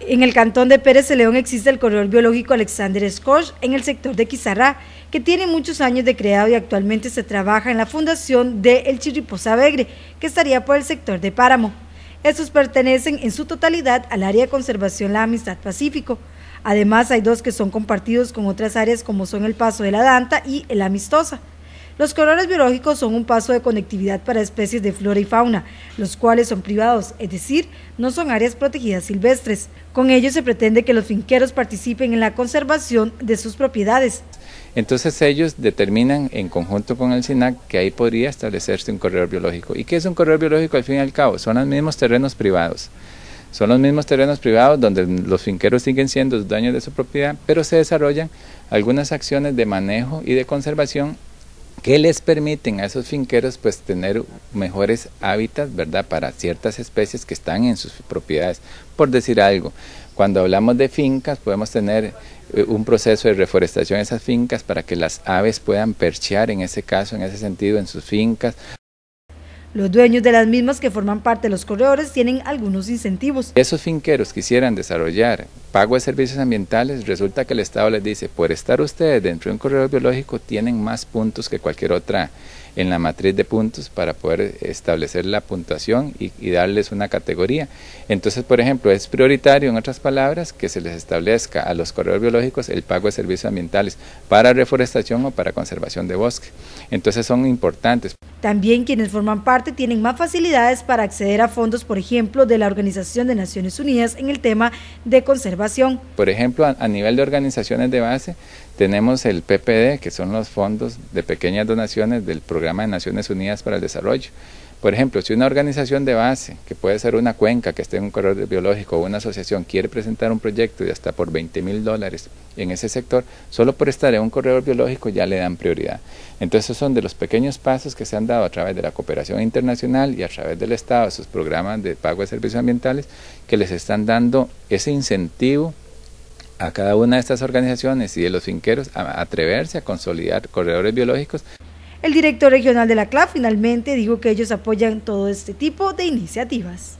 En el cantón de Pérez de León existe el corredor biológico Alexander Scott en el sector de Quizarrá, que tiene muchos años de creado y actualmente se trabaja en la fundación de El Chirriposa Begre, que estaría por el sector de Páramo. Estos pertenecen en su totalidad al área de conservación La Amistad Pacífico. Además, hay dos que son compartidos con otras áreas como son el Paso de la Danta y el Amistosa. Los corredores biológicos son un paso de conectividad para especies de flora y fauna, los cuales son privados, es decir, no son áreas protegidas silvestres. Con ello se pretende que los finqueros participen en la conservación de sus propiedades. Entonces ellos determinan en conjunto con el SINAC que ahí podría establecerse un corredor biológico. ¿Y qué es un corredor biológico al fin y al cabo? Son los mismos terrenos privados. Son los mismos terrenos privados donde los finqueros siguen siendo daños de su propiedad, pero se desarrollan algunas acciones de manejo y de conservación que les permiten a esos finqueros pues tener mejores hábitats, ¿verdad? Para ciertas especies que están en sus propiedades. Por decir algo, cuando hablamos de fincas podemos tener eh, un proceso de reforestación en esas fincas para que las aves puedan perchear en ese caso, en ese sentido, en sus fincas. Los dueños de las mismas que forman parte de los corredores tienen algunos incentivos. Esos finqueros quisieran desarrollar pago de servicios ambientales, resulta que el Estado les dice, por estar ustedes dentro de un corredor biológico, tienen más puntos que cualquier otra en la matriz de puntos para poder establecer la puntuación y, darles una categoría. Entonces, por ejemplo, es prioritario, en otras palabras, que se les establezca a los corredores biológicos el pago de servicios ambientales para reforestación o para conservación de bosque. Entonces son importantes. También quienes forman parte tienen más facilidades para acceder a fondos, por ejemplo, de la Organización de Naciones Unidas en el tema de conservación por ejemplo, a, nivel de organizaciones de base, tenemos el PPD, que son los fondos de pequeñas donaciones del Programa de Naciones Unidas para el Desarrollo. Por ejemplo, si una organización de base, que puede ser una cuenca que esté en un corredor biológico o una asociación, quiere presentar un proyecto de hasta por 20 mil dólares en ese sector, solo por estar en un corredor biológico ya le dan prioridad. Entonces esos son de los pequeños pasos que se han dado a través de la cooperación internacional y a través del Estado, sus programas de pago de servicios ambientales, que les están dando ese incentivo a cada una de estas organizaciones y de los finqueros a atreverse a consolidar corredores biológicos el director regional de la CLA finalmente dijo que ellos apoyan todo este tipo de iniciativas.